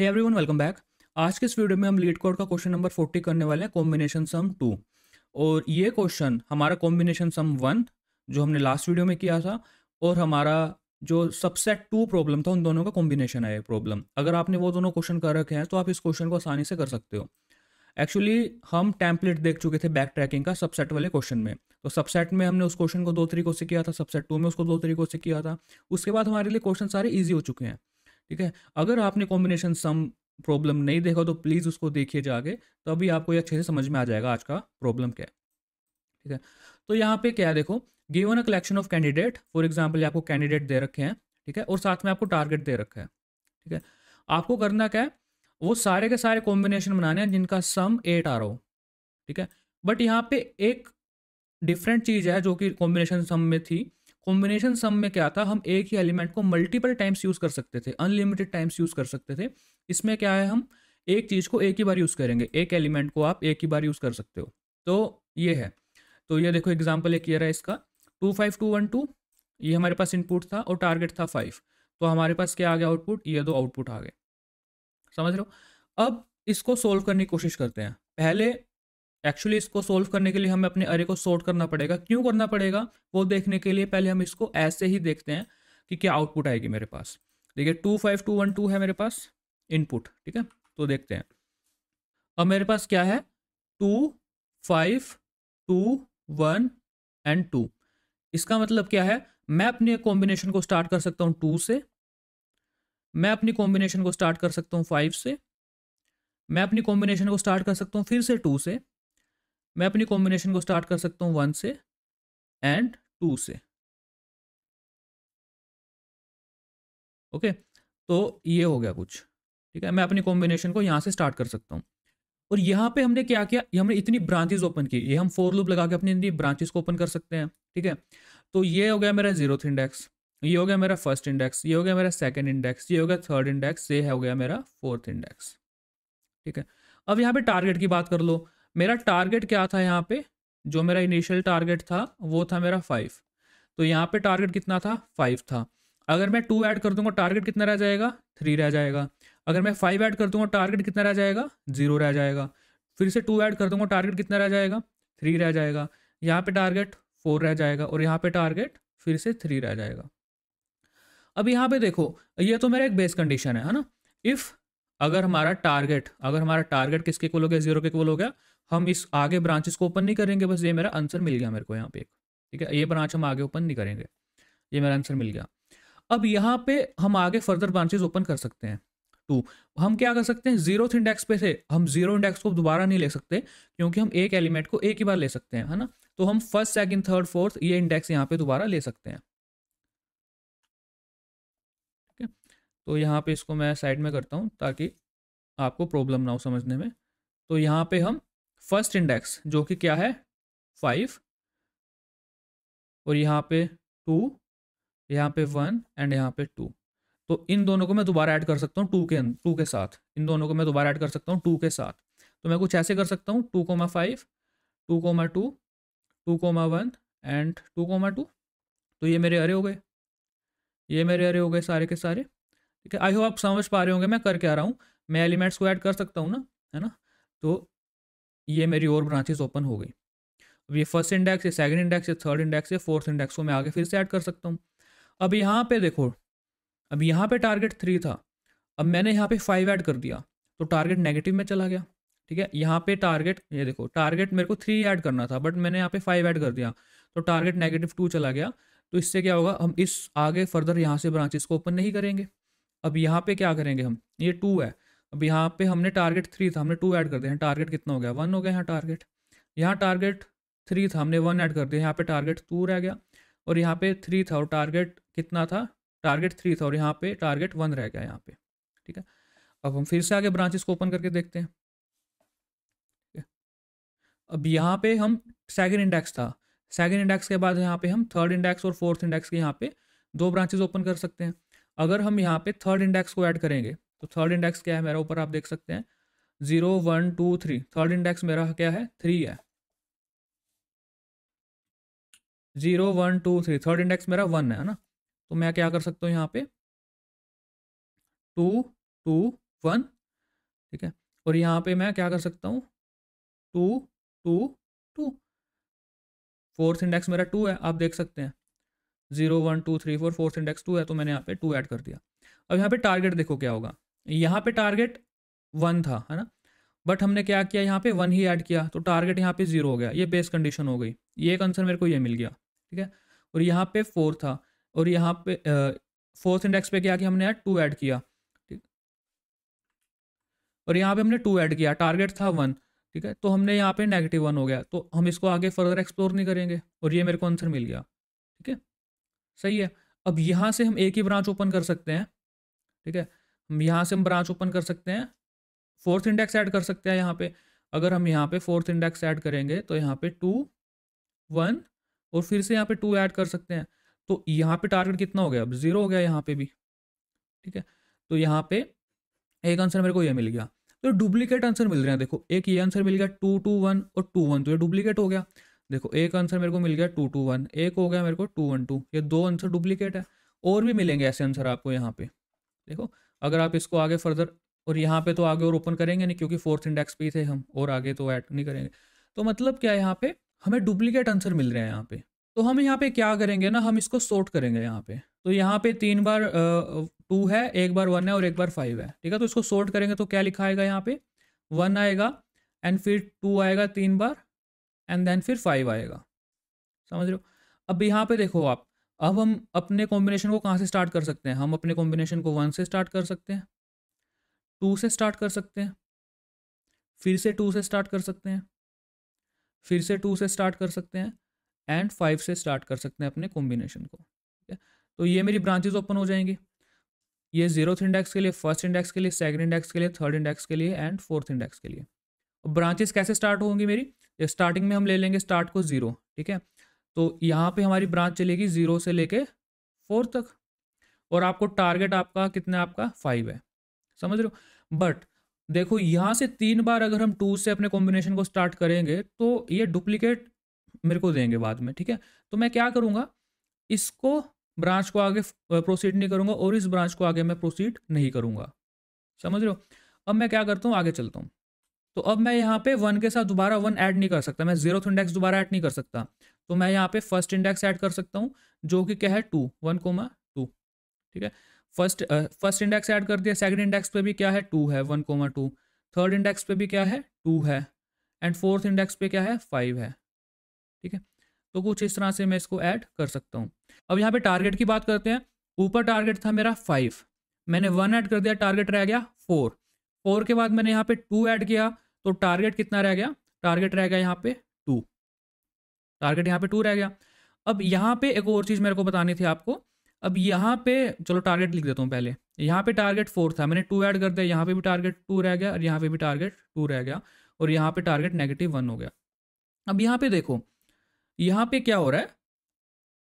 hey everyone welcome back आज के इस वीडियो में हम लीड कोड का क्वेश्चन नंबर फोर्टी करने वाले हैं कॉम्बिनेशन सम टू और ये क्वेश्चन हमारा कॉम्बिनेशन सम वन जो हमने लास्ट वीडियो में किया था और हमारा जो सबसेट टू प्रॉब्लम था उन दोनों का कॉम्बिनेशन है ये प्रॉब्लम अगर आपने वो दोनों क्वेश्चन कर रखे हैं तो आप इस क्वेश्चन को आसानी से कर सकते हो एक्चुअली हम टैंपलेट देख चुके थे बैक ट्रैकिंग का सबसेट वाले क्वेश्चन में तो सबसेट में हमने उस क्वेश्चन को दो तरीकों से किया था सबसेट टू में उसको दो तरीकों से किया था उसके बाद हमारे लिए क्वेश्चन सारे ईजी हो चुके हैं ठीक है अगर आपने कॉम्बिनेशन सम प्रॉब्लम नहीं देखा तो प्लीज़ उसको देखिए जाके तो अभी आपको ये अच्छे से समझ में आ जाएगा आज का प्रॉब्लम क्या है ठीक है तो यहाँ पे क्या है देखो given a collection of candidate for example आपको कैंडिडेट दे रखे हैं ठीक है और साथ में आपको टारगेट दे रखा है ठीक है आपको करना क्या है वो सारे के सारे कॉम्बिनेशन बनाने हैं जिनका सम एट आ रहा हो ठीक है बट यहाँ पे एक डिफरेंट चीज़ है जो कि कॉम्बिनेशन सम में थी कॉम्बिनेशन सम में क्या था हम एक ही एलिमेंट को मल्टीपल टाइम्स यूज़ कर सकते थे अनलिमिटेड टाइम्स यूज़ कर सकते थे इसमें क्या है हम एक चीज़ को एक ही बार यूज़ करेंगे एक एलिमेंट को आप एक ही बार यूज़ कर सकते हो तो ये है तो ये देखो एग्जाम्पल एक ये रहा है इसका two five two one two ये हमारे पास इनपुट था और टारगेट था फाइव तो हमारे पास क्या आ गया आउटपुट ये दो आउटपुट आ गए समझ लो अब इसको सोल्व करने की कोशिश करते हैं पहले एक्चुअली इसको सोल्व करने के लिए हमें अपने अरे को सॉर्ट करना पड़ेगा क्यों करना पड़ेगा वो देखने के लिए पहले हम इसको ऐसे ही देखते हैं कि क्या आउटपुट आएगी मेरे पास देखिए two five two one two है मेरे पास इनपुट ठीक है तो देखते हैं अब मेरे पास क्या है two five two one and two इसका मतलब क्या है मैं अपने कॉम्बिनेशन को स्टार्ट कर सकता हूँ टू से मैं अपनी कॉम्बिनेशन को स्टार्ट कर सकता हूँ फाइव से मैं अपनी कॉम्बिनेशन को स्टार्ट कर सकता हूँ फिर से टू से मैं अपनी कॉम्बिनेशन को स्टार्ट कर सकता हूँ वन से एंड टू से ओके okay, तो ये हो गया कुछ ठीक है मैं अपनी कॉम्बिनेशन को यहाँ से स्टार्ट कर सकता हूँ और यहाँ पे हमने क्या किया हमने इतनी ब्रांचेज ओपन की ये हम फोर लूप लगा के अपनी इतनी ब्रांचेज को ओपन कर सकते हैं ठीक है तो ये हो गया मेरा जीरोथ इंडेक्स ये हो गया मेरा फर्स्ट इंडेक्स ये हो गया मेरा सेकंड इंडेक्स ये हो गया थर्ड इंडेक्स ये हो गया मेरा फोर्थ इंडेक्स ठीक है अब यहाँ पे टारगेट की बात कर लो मेरा टारगेट क्या था यहाँ पे जो मेरा इनिशियल टारगेट था वो था मेरा फाइव तो यहाँ पे टारगेट कितना था फाइव था अगर मैं टू ऐड कर दूंगा टारगेट कितना रह जाएगा थ्री रह जाएगा अगर मैं फाइव ऐड कर दूंगा टारगेट कितना रह जाएगा जीरो रह जाएगा फिर से टू ऐड कर दूंगा टारगेट कितना रह जाएगा थ्री रह जाएगा यहाँ पे टारगेट फोर रह जाएगा और यहाँ पे टारगेट फिर से थ्री रह जाएगा अब यहाँ पे देखो ये तो मेरा एक बेस कंडीशन है है ना इफ़ अगर हमारा टारगेट अगर हमारा टारगेट किसके कोल हो गया जीरो के इक्वल हो गया हम इस आगे ब्रांचेस को ओपन नहीं करेंगे बस ये मेरा आंसर मिल गया मेरे को यहाँ पे ठीक है ये ब्रांच हम आगे ओपन नहीं करेंगे ये मेरा आंसर मिल गया अब यहाँ पे हम आगे फर्दर ब्रांचेस ओपन कर सकते हैं टू हम क्या कर सकते हैं जीरो इंडेक्स पे से हम जीरो इंडेक्स को दोबारा नहीं ले सकते क्योंकि हम एक एलिमेंट को एक ही बार ले सकते हैं है ना तो हम फर्स्ट सेकेंड थर्ड फोर्थ ये इंडेक्स यहाँ पे दोबारा ले सकते हैं ठीक है तो यहाँ पे इसको मैं साइड में करता हूँ ताकि आपको प्रॉब्लम ना हो समझने में तो यहाँ पे हम फर्स्ट इंडेक्स जो कि क्या है फाइव और यहाँ पे टू यहाँ पे वन एंड यहाँ पे टू तो इन दोनों को मैं दोबारा ऐड कर सकता हूँ टू के टू के साथ इन दोनों को मैं दोबारा ऐड कर सकता हूँ टू के साथ तो मैं कुछ ऐसे कर सकता हूँ two comma five two comma two two comma one and two comma two तो ये मेरे अरे हो गए ये मेरे अरे हो गए सारे के सारे ठीक है आई होप आप समझ पा रहे होंगे मैं करके आ रहा हूँ मैं एलिमेंट्स को ऐड कर सकता हूँ ना है ना तो ये मेरी और ब्रांचेज ओपन हो गई अब ये फर्स्ट इंडेक्स है सेकंड इंडेक्स है थर्ड इंडेक्स है फोर्थ इंडेक्स को मैं आगे फिर से ऐड कर सकता हूँ अब यहाँ पे देखो अब यहाँ पे टारगेट थ्री था अब मैंने यहाँ पे फाइव ऐड कर दिया तो टारगेट नेगेटिव में चला गया ठीक है यहाँ पे टारगेट ये देखो टारगेट मेरे को थ्री ऐड करना था बट मैंने यहाँ पे फाइव ऐड कर दिया तो टारगेट नेगेटिव टू चला गया तो इससे क्या होगा हम इस आगे फर्दर यहाँ से ब्रांचेस को ओपन नहीं करेंगे अब यहाँ पे क्या करेंगे हम ये टू है अब यहाँ पे हमने टारगेट थ्री था हमने टू ऐड कर दिया है टारगेट कितना हो गया वन हो गया यहाँ टारगेट यहाँ टारगेट थ्री था हमने वन ऐड कर दिया यहाँ पे टारगेट टू रह गया और यहाँ पे थ्री था और टारगेट कितना था टारगेट थ्री था और यहाँ पे टारगेट वन रह गया यहाँ पे ठीक है अब हम फिर से आगे ब्रांचेस को ओपन करके देखते हैं ठीक है अब यहाँ पे हम सेकेंड इंडेक्स था सेकेंड इंडेक्स के बाद यहाँ पे हम थर्ड इंडेक्स और फोर्थ इंडेक्स के यहाँ पे दो ब्रांचेज ओपन कर सकते हैं अगर हम यहाँ पे थर्ड इंडेक्स को ऐड करेंगे तो थर्ड इंडेक्स क्या है मेरा ऊपर आप देख सकते हैं zero one two three third index मेरा क्या है थ्री है zero one two three third index मेरा वन है ना तो मैं क्या कर सकता हूँ यहाँ पे टू टू वन ठीक है और यहाँ पे मैं क्या कर सकता हूँ two two two fourth index मेरा टू है आप देख सकते हैं zero one two three four fourth index two है तो मैंने यहाँ पे टू ऐड कर दिया अब यहाँ पे टारगेट देखो क्या होगा यहाँ पे टारगेट वन था है ना बट हमने क्या किया यहाँ पे वन ही ऐड किया तो टारगेट यहाँ पे ज़ीरो हो गया ये बेस कंडीशन हो गई ये एक आंसर मेरे को ये मिल गया ठीक है और यहाँ पे फोर था और यहाँ पे फोर्थ इंडेक्स पे क्या किया हमने टू ऐड किया ठीक और यहाँ पे हमने टू ऐड किया टारगेट था वन ठीक है तो हमने यहाँ पे नेगेटिव वन हो गया तो हम इसको आगे फर्दर एक्सप्लोर नहीं करेंगे और ये मेरे को आंसर मिल गया ठीक है सही है अब यहाँ से हम एक ही ब्रांच ओपन कर सकते हैं ठीक है यहाँ से हम ब्रांच ओपन कर सकते हैं फोर्थ इंडेक्स ऐड कर सकते हैं यहाँ पे अगर हम यहाँ पे फोर्थ इंडेक्स ऐड करेंगे तो यहाँ पे टू वन और फिर से यहाँ पे टू ऐड कर सकते हैं तो यहाँ पे टारगेट कितना हो गया अब ज़ीरो हो गया यहाँ पे भी ठीक है तो यहाँ पे एक आंसर मेरे को ये मिल गया तो डुप्लीकेट आंसर मिल रहे हैं देखो एक ये आंसर मिल गया टू टू वन और टू वन तो ये डुप्लीकेट हो गया देखो एक आंसर मेरे को मिल गया टू टू वन एक हो गया मेरे को टू वन टू ये दो आंसर डुप्लीकेट है और भी मिलेंगे ऐसे आंसर आपको यहाँ पे देखो अगर आप इसको आगे फर्दर और यहाँ पे तो आगे और ओपन करेंगे नहीं क्योंकि फोर्थ इंडेक्स पे थे हम और आगे तो ऐड नहीं करेंगे तो मतलब क्या है यहाँ पे हमें डुप्लीकेट आंसर मिल रहे हैं यहाँ पे तो हम यहाँ पे क्या करेंगे ना हम इसको सोर्ट करेंगे यहाँ पे तो यहाँ पे तीन बार टू है एक बार वन है और एक बार फाइव है ठीक है तो इसको सोर्ट करेंगे तो क्या लिखा आएगा यहाँ पे वन आएगा एंड फिर टू आएगा तीन बार एंड देन फिर फाइव आएगा समझ लो अब यहाँ पे देखो आप अब हम अपने कॉम्बिनेशन को कहाँ से स्टार्ट कर सकते हैं हम अपने कॉम्बिनेशन को वन से स्टार्ट कर सकते हैं टू से स्टार्ट कर सकते हैं फिर से टू से स्टार्ट कर सकते हैं फिर से टू से स्टार्ट कर सकते हैं एंड फाइव से स्टार्ट कर सकते हैं अपने कॉम्बिनेशन को ठीक है तो ये मेरी ब्रांचेज ओपन हो जाएंगी ये जीरोथ इंडेक्स के लिए फर्स्ट इंडेक्स के लिए सेकंड इंडेक्स के लिए थर्ड इंडेक्स के लिए एंड फोर्थ इंडेक्स के लिए ब्रांचेस कैसे स्टार्ट होंगी मेरी स्टार्टिंग में हम ले लेंगे स्टार्ट को जीरो ठीक है तो यहाँ पे हमारी ब्रांच चलेगी ज़ीरो से लेके फोर तक और आपको टारगेट आपका कितना आपका फाइव है समझ रहे हो बट देखो यहाँ से तीन बार अगर हम टू से अपने कॉम्बिनेशन को स्टार्ट करेंगे तो ये डुप्लीकेट मेरे को देंगे बाद में ठीक है तो मैं क्या करूँगा इसको ब्रांच को आगे प्रोसीड नहीं करूँगा और इस ब्रांच को आगे मैं प्रोसीड नहीं करूँगा समझ रहे हो अब मैं क्या करता हूँ आगे चलता हूँ तो अब मैं यहाँ पे वन के साथ दोबारा वन ऐड नहीं कर सकता मैं जीरो इंडेक्स दोबारा ऐड नहीं कर सकता तो मैं यहाँ पे फर्स्ट इंडेक्स ऐड कर सकता हूँ जो कि क्या है टू वन कोमा टू ठीक है फर्स्ट फर्स्ट इंडेक्स ऐड कर दिया सेकंड इंडेक्स पे भी क्या है टू है one comma two third index पे भी क्या है टू है एंड फोर्थ इंडेक्स पे क्या है फाइव है ठीक है तो कुछ इस तरह से मैं इसको ऐड कर सकता हूँ अब यहाँ पे टारगेट की बात करते हैं ऊपर टारगेट था मेरा फाइव मैंने वन ऐड कर दिया टारगेट रह गया फोर फोर के बाद मैंने यहाँ पे टू ऐड किया तो टारगेट कितना रह गया टारगेट रह गया यहाँ पे टारगेट यहाँ पे टू रह गया अब यहाँ पे एक और चीज़ मेरे को बतानी थी आपको अब यहाँ पे चलो टारगेट लिख देता हूँ पहले यहाँ पे टारगेट फोर था मैंने टू ऐड कर दिया यहाँ पे भी टारगेट टू रह गया और यहाँ पे भी टारगेट टू रह गया और यहाँ पे टारगेट नेगेटिव वन हो गया अब यहाँ पे देखो यहाँ पे क्या हो रहा है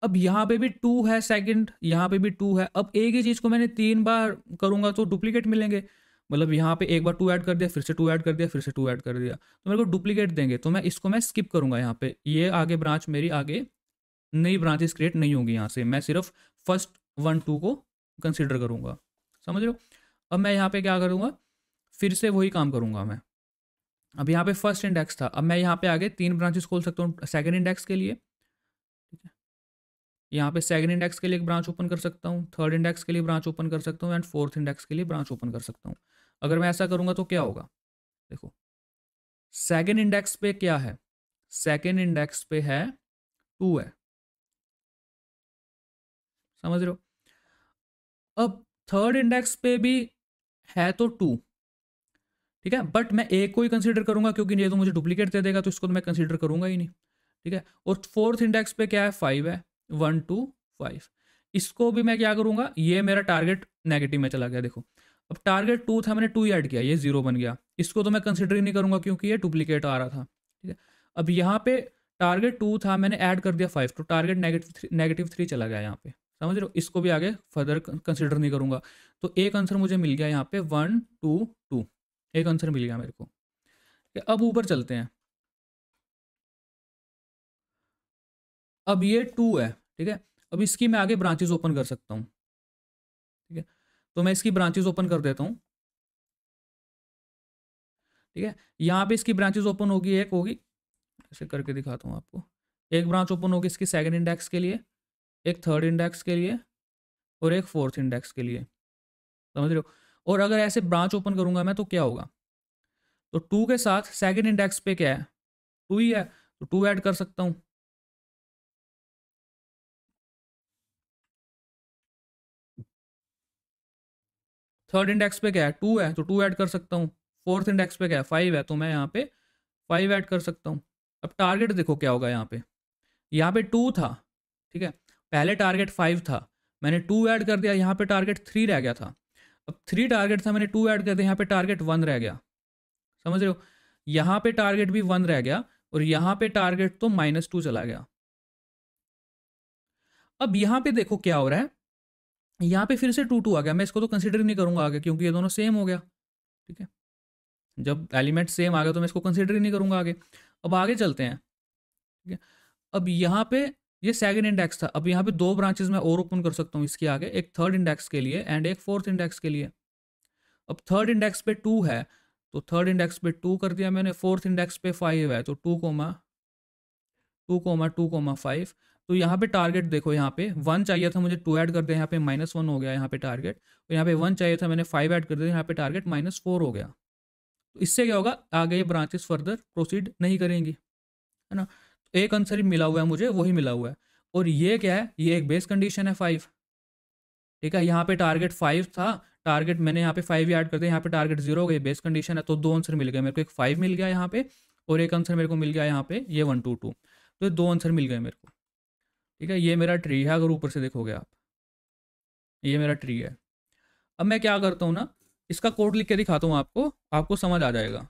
अब यहाँ पे भी टू है सेकंड यहाँ पे भी टू है अब एक ही चीज़ को मैंने तीन बार करूँगा तो डुप्लीकेट मिलेंगे मतलब यहाँ पे एक बार टू ऐड कर दिया फिर से टू ऐड कर दिया फिर से टू ऐड कर दिया तो मेरे को डुप्लीकेट देंगे तो मैं इसको मैं स्किप करूँगा यहाँ पे ये आगे ब्रांच मेरी आगे नई ब्रांचेस क्रिएट नहीं होगी यहाँ से मैं सिर्फ फर्स्ट वन टू को कंसिडर करूँगा समझ लो अब मैं यहाँ पे क्या करूँगा फिर से वही काम करूँगा मैं अब यहाँ पे फर्स्ट इंडेक्स था अब मैं यहाँ पे आगे तीन ब्रांचेस खोल सकता हूँ सेकेंड इंडेक्स के लिए यहाँ पे सेकंड इंडेक्स के लिए एक ब्रांच ओपन कर सकता हूँ थर्ड इंडेक्स के लिए ब्रांच ओपन कर सकता हूँ एंड फोर्थ इंडेक्स के लिए ब्रांच ओपन कर सकता हूँ अगर मैं ऐसा करूँगा तो क्या होगा देखो सेकेंड इंडेक्स पे क्या है सेकेंड इंडेक्स पे है टू है समझ रहे हो अब थर्ड इंडेक्स पे भी है तो टू ठीक है बट मैं एक को ही कंसिडर करूंगा क्योंकि ये तो मुझे डुप्लीकेट दे देगा तो इसको तो मैं कंसिडर करूंगा ही नहीं ठीक है और फोर्थ इंडेक्स पे क्या है फाइव है वन टू फाइव इसको भी मैं क्या करूँगा ये मेरा टारगेट नेगेटिव में चला गया देखो अब टारगेट टू था मैंने टू ऐड किया ये जीरो बन गया इसको तो मैं कंसिडर ही नहीं करूँगा क्योंकि ये डुप्लीकेट आ रहा था ठीक है अब यहाँ पे टारगेट टू था मैंने ऐड कर दिया फाइव तो target negative three negative three चला गया यहाँ पे समझ रहे हो इसको भी आगे फर्दर कंसिडर नहीं करूँगा तो एक आंसर मुझे मिल गया यहाँ पे वन टू टू एक आंसर मिल गया मेरे को अब ऊपर चलते हैं अब ये टू है ठीक है अब इसकी मैं आगे ब्रांचेज ओपन कर सकता हूँ ठीक है तो मैं इसकी ब्रांचेज ओपन कर देता हूँ ठीक है यहाँ पे इसकी ब्रांचेज ओपन होगी एक होगी ऐसे करके दिखाता हूँ आपको एक ब्रांच ओपन होगी इसकी सेकेंड इंडेक्स के लिए एक थर्ड इंडेक्स के लिए और एक फोर्थ इंडेक्स के लिए समझ रहे हो और अगर ऐसे ब्रांच ओपन करूंगा मैं तो क्या होगा तो टू के साथ सेकेंड इंडेक्स पे क्या है टू ही है तो टू ऐड कर सकता हूँ थर्ड इंडेक्स पे क्या है टू है तो टू ऐड कर सकता हूँ फोर्थ इंडेक्स पे क्या है फाइव है तो मैं यहाँ पे फाइव ऐड कर सकता हूँ अब टारगेट देखो क्या होगा यहाँ पे यहाँ पे टू था ठीक है पहले टारगेट फाइव था मैंने टू ऐड कर दिया यहाँ पे टारगेट थ्री रह गया था अब थ्री टारगेट था मैंने टू ऐड कर दिया यहाँ पे टारगेट वन रह गया समझ रहे हो यहाँ पे टारगेट भी वन रह गया और यहाँ पे टारगेट तो माइनस टू चला गया अब यहाँ पे देखो क्या हो रहा है यहाँ पे फिर से टू टू आ गया मैं इसको तो कंसिडर ही नहीं करूँगा आगे क्योंकि ये दोनों सेम हो गया ठीक है जब एलिमेंट सेम आ गया तो मैं इसको कंसिडर ही नहीं करूँगा आगे अब आगे चलते हैं ठीक है अब यहाँ पे ये सेकेंड इंडेक्स था अब यहाँ पे दो ब्रांचेज मैं और ओपन कर सकता हूँ इसके आगे एक थर्ड इंडेक्स के लिए एंड एक फोर्थ इंडेक्स के लिए अब थर्ड इंडेक्स पे टू है तो थर्ड इंडेक्स पे टू कर दिया मैंने फोर्थ इंडेक्स पे फाइव है तो two comma two comma two comma five तो यहाँ पे टारगेट देखो यहाँ पे वन चाहिए था मुझे टू ऐड कर दिया यहाँ पे माइनस वन हो गया यहाँ पे टारगेट और तो यहाँ पे वन चाहिए था मैंने फाइव ऐड कर दिया यहाँ पे टारगेट माइनस फोर हो गया तो इससे क्या होगा आगे ये ब्रांचेस फर्दर प्रोसीड नहीं करेंगी है ना तो एक आंसर ही मिला हुआ है मुझे वही मिला हुआ है और ये क्या है ये एक बेस कंडीशन है फाइव ठीक है यहाँ पे टारगेट फाइव था टारगेट मैंने यहाँ पे फाइव ही ऐड कर दिया यहाँ पे टारगेट जीरो हो गए बेस कंडीशन है तो दो आंसर मिल गए मेरे को एक फाइव मिल गया यहाँ पे और एक आंसर मेरे को मिल गया यहाँ पे ये वन टू टू तो दो आंसर मिल गए मेरे को ठीक है ये मेरा ट्री है अगर ऊपर से देखोगे आप ये मेरा ट्री है अब मैं क्या करता हूँ ना इसका कोड लिख के दिखाता हूँ आपको आपको समझ आ जाएगा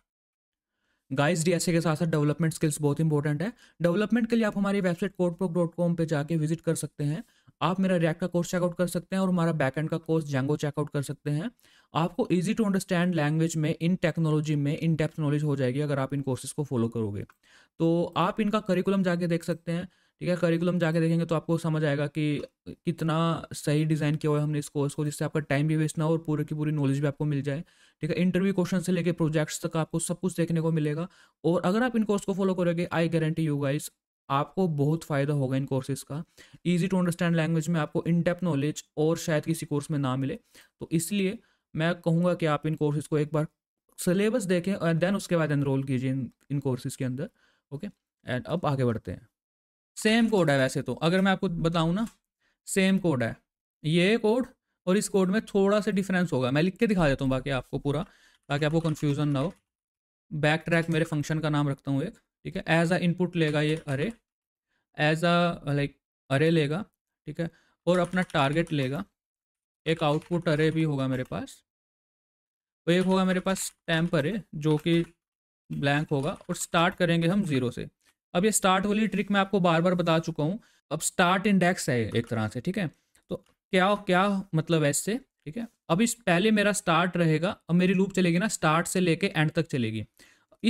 गाइस डीएसए के साथ साथ डेवलपमेंट स्किल्स बहुत इंपॉर्टेंट है डेवलपमेंट के लिए आप हमारी वेबसाइट कोडप्रोक डॉट कॉम पर जाके विजिट कर सकते हैं आप मेरा रैक का कोर्स चेकआउट कर सकते हैं और हमारा बैकएंड का कोर्स जेंगो चेकआउट कर सकते हैं आपको इजी टू अंडरस्टैंड लैंग्वेज में इन टेक्नोलॉजी में इन डेप्थ नॉलेज हो जाएगी अगर आप इन कोर्सेज को फॉलो करोगे तो आप इनका करिकुलम जाके देख सकते हैं ठीक है करिकुलम जाके देखेंगे तो आपको समझ आएगा कि कितना सही डिज़ाइन किया हुआ है हमने इस कोर्स को जिससे आपका टाइम भी वेस्ट ना हो और पूरे की पूरी नॉलेज भी आपको मिल जाए ठीक है इंटरव्यू क्वेश्चन से लेकर प्रोजेक्ट्स तक आपको सब कुछ देखने को मिलेगा और अगर आप इन कोर्स को फॉलो करोगे आई गारंटी यू गाइस आपको बहुत फ़ायदा होगा इन कोर्सेज का ईजी टू अंडरस्टैंड लैंग्वेज में आपको इन डेप्थ नॉलेज और शायद किसी कोर्स में ना मिले तो इसलिए मैं कहूँगा कि आप इन कोर्सेज को एक बार सिलेबस देखें एंड देन उसके बाद एनरोल कीजिए इन इन कोर्सेज के अंदर ओके एंड अब आगे बढ़ते हैं सेम कोड है वैसे तो अगर मैं आपको बताऊँ ना सेम कोड है ये कोड और इस कोड में थोड़ा सा डिफरेंस होगा मैं लिख के दिखा देता हूँ बाकी आपको पूरा ताकि आपको कन्फ्यूज़न ना हो बैक ट्रैक मेरे फंक्शन का नाम रखता हूँ एक ठीक है एज अ इनपुट लेगा ये अरे एज अ लाइक अरे लेगा ठीक है और अपना टारगेट लेगा एक आउटपुट अरे भी होगा मेरे पास तो एक होगा मेरे पास स्टैम्प अरे जो कि ब्लैंक होगा और स्टार्ट करेंगे हम ज़ीरो से अब ये स्टार्ट वाली ट्रिक मैं आपको बार बार बता चुका हूँ अब स्टार्ट इंडेक्स है एक तरह से ठीक है तो क्या क्या मतलब है इससे ठीक है अब इस पहले मेरा स्टार्ट रहेगा अब मेरी लूप चलेगी ना स्टार्ट से लेके एंड तक चलेगी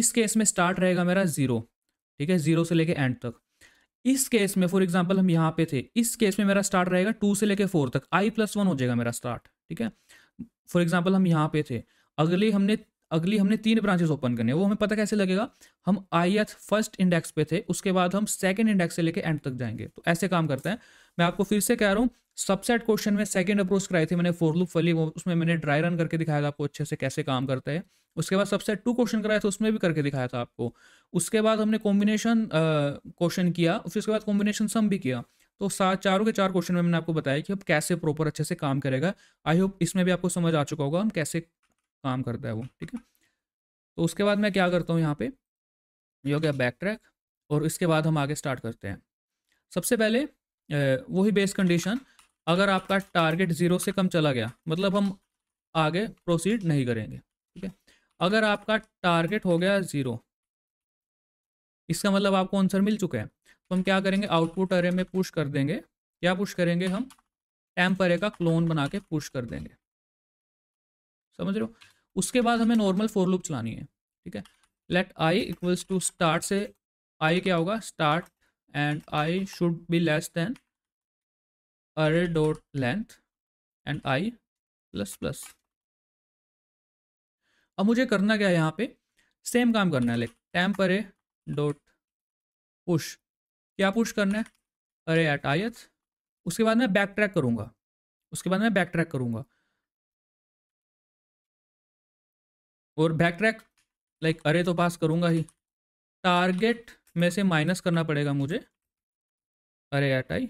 इस केस में स्टार्ट रहेगा मेरा ज़ीरो ठीक है ज़ीरो से लेके एंड तक इस केस में फॉर एग्जाम्पल हम यहाँ पे थे इस केस में मेरा स्टार्ट रहेगा टू से लेके फोर तक आई प्लस वन हो जाएगा मेरा स्टार्ट ठीक है फॉर एग्जाम्पल हम यहाँ पे थे अगले हमने अगली हमने तीन ब्रांचेस ओपन करनी है वो हमें पता कैसे लगेगा हम आई फर्स्ट इंडेक्स पे थे उसके बाद हम सेकंड इंडेक्स से लेके एंड तक जाएंगे तो ऐसे काम करते हैं मैं आपको फिर से कह रहा हूँ सबसेट क्वेश्चन में सेकंड अप्रोच कराई थी मैंने फोर लुक फली वो उसमें मैंने ड्राई रन करके दिखाया था आपको अच्छे से कैसे काम करते हैं उसके बाद सबसेट टू क्वेश्चन कराया था उसमें भी करके दिखाया था आपको उसके बाद हमने कॉम्बिनेशन क्वेश्चन किया फिर उसके बाद कॉम्बिनेशन सम भी किया तो सात चारों के चार क्वेश्चन में मैंने आपको बताया कि अब कैसे प्रॉपर अच्छे से काम करेगा आई होप इसमें भी आपको समझ आ चुका होगा हम कैसे काम करता है वो ठीक है तो उसके बाद मैं क्या करता हूँ यहाँ पे ये हो गया बैक ट्रैक और इसके बाद हम आगे स्टार्ट करते हैं सबसे पहले वही बेस कंडीशन अगर आपका टारगेट ज़ीरो से कम चला गया मतलब हम आगे प्रोसीड नहीं करेंगे ठीक है अगर आपका टारगेट हो गया ज़ीरो इसका मतलब आपको आंसर मिल चुका है तो हम क्या करेंगे आउटपुट अरे में पुश कर देंगे क्या पुश करेंगे हम टैम्प अरे का क्लोन बना के पुश कर देंगे समझ रहे हो उसके बाद हमें नॉर्मल फोर लूप चलानी है ठीक है let i equals to start से आई क्या होगा start and i should be less than array dot length and i plus plus अब मुझे करना क्या है यहाँ पे सेम काम करना है लाइक अरे डॉट पुश क्या पुश करना है अरे एट आई उसके बाद मैं बैक ट्रैक करूँगा उसके बाद मैं बैक ट्रैक करूँगा और बैक ट्रैक लाइक अरे तो पास करूँगा ही टारगेट में से माइनस करना पड़ेगा मुझे अरे आई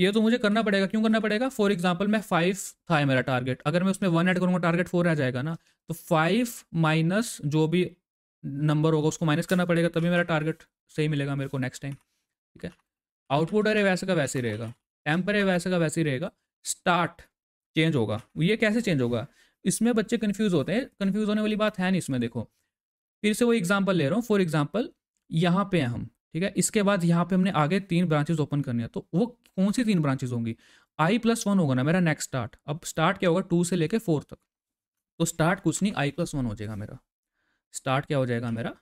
ये तो मुझे करना पड़ेगा क्यों करना पड़ेगा फॉर एग्जाम्पल मैं फाइव था मेरा टारगेट अगर मैं उसमें वन ऐड करूँगा टारगेट फोर रह जाएगा ना तो फाइव माइनस जो भी नंबर होगा उसको माइनस करना पड़ेगा तभी मेरा टारगेट सही मिलेगा मेरे को नेक्स्ट टाइम ठीक है आउटपुट अरे वैसे का वैसे ही रहेगा टेम्पर अरे वैसे का वैसे ही रहेगा स्टार्ट चेंज होगा ये कैसे चेंज होगा इसमें बच्चे कन्फ्यूज होते हैं कन्फ्यूज होने वाली बात है नहीं इसमें देखो फिर से वो एग्जाम्पल ले रहा हूँ फॉर एग्जाम्पल यहाँ पे हैं हम ठीक है इसके बाद यहाँ पे हमने आगे तीन ब्रांचेज ओपन करनी है तो वो कौन सी तीन ब्रांचेज होंगी आई प्लस वन होगा ना मेरा नेक्स्ट स्टार्ट अब स्टार्ट क्या होगा टू से लेकर फोर तक तो स्टार्ट कुछ नहीं आई प्लस वन हो जाएगा मेरा स्टार्ट क्या हो जाएगा मेरा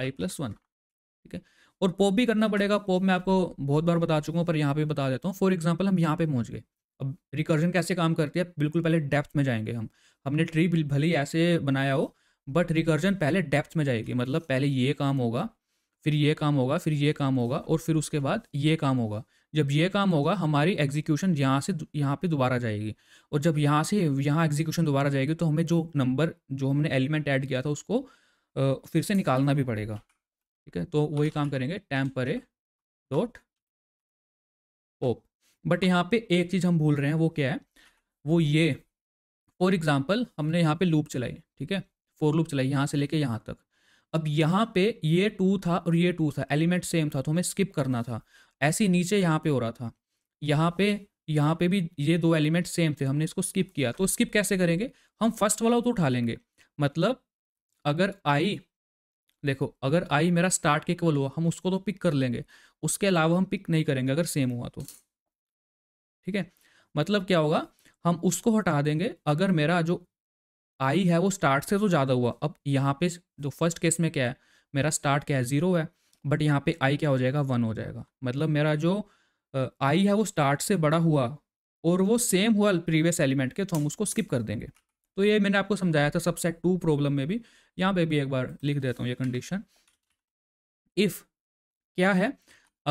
आई प्लस वन ठीक है और पॉप भी करना पड़ेगा पॉप मैं आपको बहुत बार बता चुका हूँ पर यहाँ पे बता देता हूँ फॉर एग्जाम्पल हम यहाँ पे पहुँच गए अब रिकर्जन कैसे काम करती है बिल्कुल पहले डेप्थ में जाएंगे हम हमने ट्री भले ही ऐसे बनाया हो बट रिकर्जन पहले डेप्थ में जाएगी मतलब पहले ये काम होगा फिर ये काम होगा फिर ये काम होगा और फिर उसके बाद ये काम होगा जब ये काम होगा हमारी एग्जीक्यूशन यहाँ से यहाँ पे दोबारा जाएगी और जब यहाँ से यहाँ एग्जीक्यूशन दोबारा जाएगी तो हमें जो नंबर जो हमने एलिमेंट ऐड किया था उसको फिर से निकालना भी पड़ेगा ठीक है तो वही काम करेंगे टेम्परे डॉट ओप बट यहाँ पे एक चीज़ हम भूल रहे हैं वो क्या है वो ये फॉर एग्जाम्पल हमने यहाँ पे लूप चलाई ठीक है फोर लूप चलाई यहाँ से लेके यहाँ तक अब यहाँ पे ये टू था और ये टू था एलिमेंट सेम था तो हमें स्किप करना था ऐसे ही नीचे यहाँ पे हो रहा था यहाँ पे यहाँ पे भी ये दो एलिमेंट सेम थे हमने इसको स्किप किया तो स्किप कैसे करेंगे हम फर्स्ट वाला तो उठा लेंगे मतलब अगर आई देखो अगर आई मेरा स्टार्ट के इक्वल हुआ हम उसको तो पिक कर लेंगे उसके अलावा हम पिक नहीं करेंगे अगर सेम हुआ तो ठीक है मतलब क्या होगा हम उसको हटा देंगे अगर मेरा जो आई है वो स्टार्ट से तो ज़्यादा हुआ अब यहाँ पे जो फर्स्ट केस में क्या है मेरा स्टार्ट क्या है ज़ीरो है बट यहाँ पे आई क्या हो जाएगा वन हो जाएगा मतलब मेरा जो आई है वो स्टार्ट से बड़ा हुआ और वो सेम हुआ प्रीवियस एलिमेंट के तो हम उसको स्किप कर देंगे तो ये मैंने आपको समझाया था सबसे टू प्रॉब्लम में भी यहाँ पे भी एक बार लिख देता हूँ ये कंडीशन इफ़ क्या है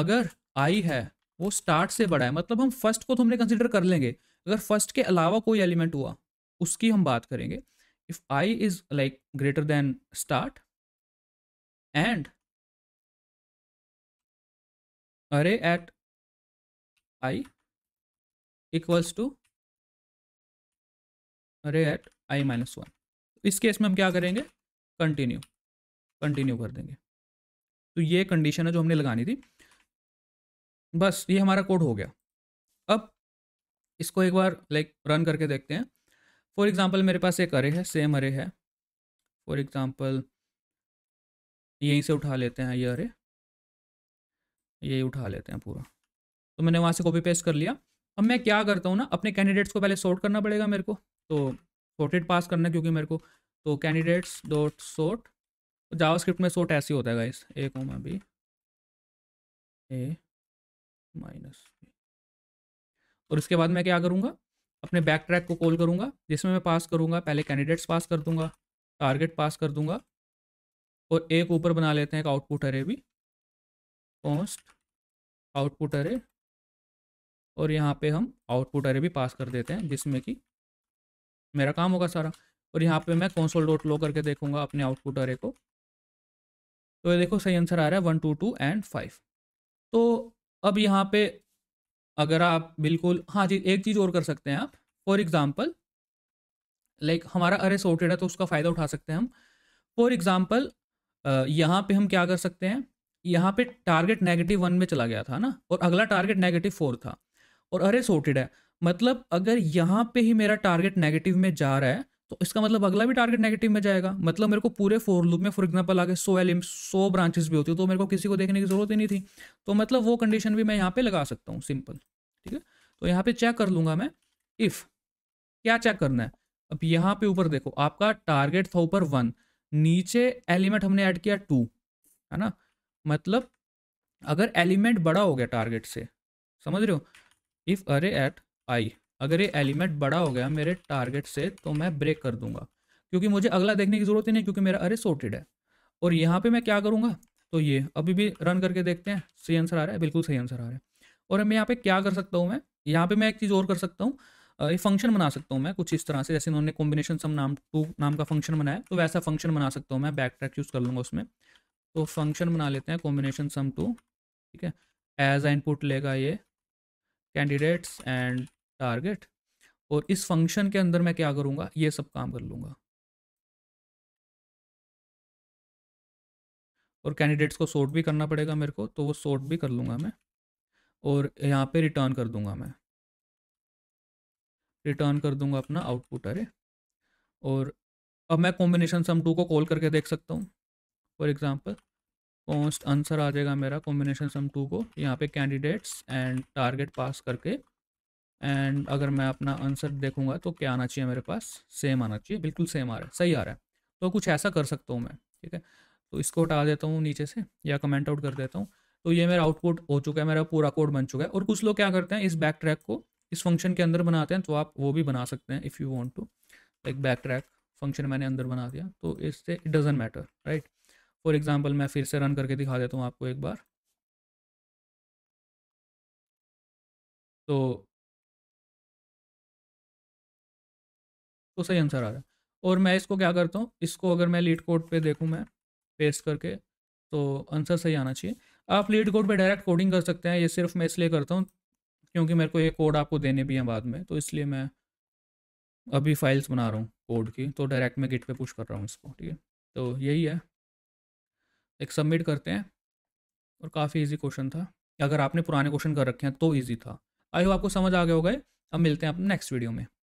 अगर आई है वो स्टार्ट से बड़ा है मतलब हम फर्स्ट को तो हमने कंसिडर कर लेंगे अगर फर्स्ट के अलावा कोई एलिमेंट हुआ उसकी हम बात करेंगे if i is like greater than start and array at i equals to array at i minus one इस केस में हम क्या करेंगे कंटिन्यू कंटिन्यू कर देंगे तो ये कंडीशन है जो हमने लगानी थी बस ये हमारा कोड हो गया अब इसको एक बार लाइक रन करके देखते हैं फॉर एग्जांपल मेरे पास एक अरे है सेम अरे है फॉर एग्जांपल यहीं से उठा लेते हैं ये अरे यही उठा लेते हैं पूरा तो मैंने वहाँ से कॉपी पेस्ट कर लिया अब मैं क्या करता हूँ ना अपने कैंडिडेट्स को पहले सॉर्ट करना पड़ेगा मेरे को तो सॉर्टेड पास करना क्योंकि मेरे को तो कैंडिडेट्स डॉट सॉर्ट जावास्क्रिप्ट में सॉर्ट ऐसे होता है गाइस ए कोमा अभी ए माइनस और इसके बाद मैं क्या करूँगा अपने बैक ट्रैक को कॉल करूँगा जिसमें मैं पास करूँगा पहले कैंडिडेट्स पास कर दूंगा टारगेट पास कर दूंगा और एक ऊपर बना लेते हैं एक आउटपुट अरे भी कॉन्स्ट आउटपुट अरे और यहाँ पे हम आउटपुट अरे भी पास कर देते हैं जिसमें कि मेरा काम होगा सारा और यहाँ पे मैं कौनसोल डॉट लो करके देखूंगा अपने आउटपुट अरे को तो ये देखो सही आंसर आ रहा है one two two and five तो अब यहाँ पे अगर आप बिल्कुल हाँ जी एक चीज़ और कर सकते हैं आप फॉर एग्जाम्पल लाइक हमारा अरे सॉर्टेड है तो उसका फ़ायदा उठा सकते हैं हम फॉर एग्ज़ाम्पल यहाँ पे हम क्या कर सकते हैं यहाँ पे टारगेट नेगेटिव वन में चला गया था ना और अगला टारगेट नेगेटिव फोर था और अरे सॉर्टेड है मतलब अगर यहाँ पे ही मेरा टारगेट नेगेटिव में जा रहा है तो इसका मतलब अगला भी टारगेट नेगेटिव में जाएगा मतलब मेरे को पूरे फोर लूप में फॉर एग्जाम्पल आगे सौ एलिम सौ ब्रांचेस भी होती है तो मेरे को किसी को देखने की जरूरत ही नहीं थी तो मतलब वो कंडीशन भी मैं यहाँ पे लगा सकता हूँ सिंपल ठीक है तो यहाँ पे चेक कर लूंगा मैं इफ़ क्या चेक करना है अब यहाँ पे ऊपर देखो आपका टारगेट था ऊपर वन नीचे एलिमेंट हमने ऐड किया टू है ना मतलब अगर एलिमेंट बड़ा हो गया टारगेट से समझ रहे हो इफ़ अरे एट आई अगर ये एलिमेंट बड़ा हो गया मेरे टारगेट से तो मैं ब्रेक कर दूंगा क्योंकि मुझे अगला देखने की ज़रूरत ही नहीं क्योंकि मेरा अरे सोटेड है और यहाँ पे मैं क्या करूँगा तो ये अभी भी रन करके देखते हैं सही आंसर आ रहा है बिल्कुल सही आंसर आ रहा है और मैं यहाँ पे क्या कर सकता हूँ मैं यहाँ पे मैं एक चीज़ और कर सकता हूँ ये फंक्शन बना सकता हूँ मैं कुछ इस तरह से जैसे इन्होंने कॉम्बिनेशन सम नाम टू नाम का फंक्शन बनाया तो वैसा फंक्शन बना सकता हूँ मैं बैक ट्रैक यूज़ कर लूँगा उसमें तो फंक्शन बना लेते हैं कॉम्बिनेशन सम टू ठीक है एज आ इनपुट लेगा ये कैंडिडेट्स एंड टारगेट और इस फंक्शन के अंदर मैं क्या करूँगा ये सब काम कर लूँगा और कैंडिडेट्स को सॉर्ट भी करना पड़ेगा मेरे को तो वो सॉर्ट भी कर लूँगा मैं और यहाँ पे रिटर्न कर दूँगा मैं रिटर्न कर दूँगा अपना आउटपुट अरे और अब मैं कॉम्बिनेशन सम टू को कॉल करके देख सकता हूँ फॉर एग्ज़ाम्पल कॉन्स्ट आंसर आ जाएगा मेरा कॉम्बिनेशन सम टू को यहाँ पे कैंडिडेट्स एंड टारगेट पास करके एंड अगर मैं अपना आंसर देखूंगा तो क्या आना चाहिए मेरे पास सेम आना चाहिए बिल्कुल सेम आ रहा है सही आ रहा है तो कुछ ऐसा कर सकता हूँ मैं ठीक है तो इसको हटा देता हूँ नीचे से या कमेंट आउट कर देता हूँ तो ये मेरा आउटपुट हो चुका है मेरा पूरा कोड बन चुका है और कुछ लोग क्या करते हैं इस बैक ट्रैक को इस फंक्शन के अंदर बनाते हैं तो आप वो भी बना सकते हैं if you want to like back track function मैंने अंदर बना दिया तो इससे it doesn't matter right for example मैं फिर से रन करके दिखा देता हूँ आपको एक बार तो तो सही आंसर आ रहा है और मैं इसको क्या करता हूँ इसको अगर मैं लीड कोड पे देखूँ मैं पेस्ट करके तो आंसर सही आना चाहिए आप लीड कोड पे डायरेक्ट कोडिंग कर सकते हैं ये सिर्फ मैं इसलिए करता हूँ क्योंकि मेरे को ये कोड आपको देने भी हैं बाद में तो इसलिए मैं अभी फाइल्स बना रहा हूँ कोड की तो डायरेक्ट मैं गिट पे पुश कर रहा हूँ इसको ठीक है तो यही है एक सबमिट करते हैं और काफ़ी इजी क्वेश्चन था अगर आपने पुराने क्वेश्चन कर रखे हैं तो ईजी था आई हो आपको समझ आ गया होगा अब मिलते हैं आप नेक्स्ट वीडियो में